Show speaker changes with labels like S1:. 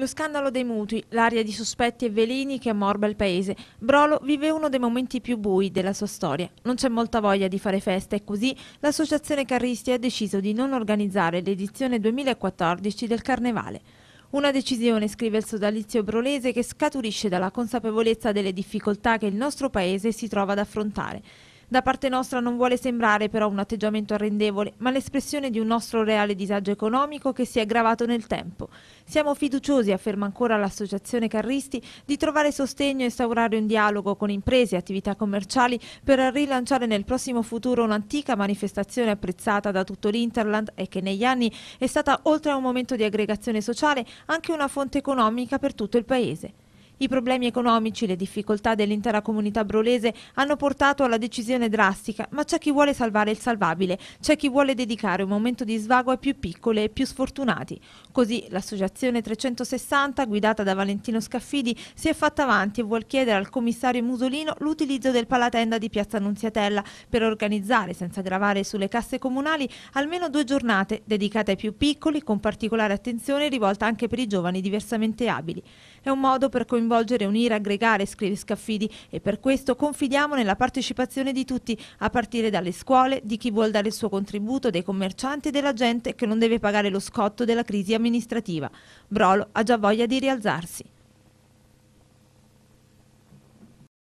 S1: Lo scandalo dei mutui, l'aria di sospetti e veleni che ammorba il paese. Brolo vive uno dei momenti più bui della sua storia. Non c'è molta voglia di fare festa e così l'associazione Carristi ha deciso di non organizzare l'edizione 2014 del Carnevale. Una decisione, scrive il sodalizio brolese, che scaturisce dalla consapevolezza delle difficoltà che il nostro paese si trova ad affrontare. Da parte nostra non vuole sembrare però un atteggiamento arrendevole, ma l'espressione di un nostro reale disagio economico che si è aggravato nel tempo. Siamo fiduciosi, afferma ancora l'Associazione Carristi, di trovare sostegno e instaurare un dialogo con imprese e attività commerciali per rilanciare nel prossimo futuro un'antica manifestazione apprezzata da tutto l'Interland e che negli anni è stata, oltre a un momento di aggregazione sociale, anche una fonte economica per tutto il Paese. I problemi economici, le difficoltà dell'intera comunità brolese hanno portato alla decisione drastica, ma c'è chi vuole salvare il salvabile, c'è chi vuole dedicare un momento di svago ai più piccoli e più sfortunati. Così l'associazione 360, guidata da Valentino Scaffidi, si è fatta avanti e vuol chiedere al commissario Musolino l'utilizzo del palatenda di Piazza Annunziatella per organizzare, senza gravare sulle casse comunali, almeno due giornate dedicate ai più piccoli, con particolare attenzione rivolta anche per i giovani diversamente abili. È un modo per coinvolgere coinvolgere, unire, aggregare, scrive Scaffidi e per questo confidiamo nella partecipazione di tutti, a partire dalle scuole, di chi vuole dare il suo contributo, dei commercianti e della gente che non deve pagare lo scotto della crisi amministrativa. Brolo ha già voglia di rialzarsi.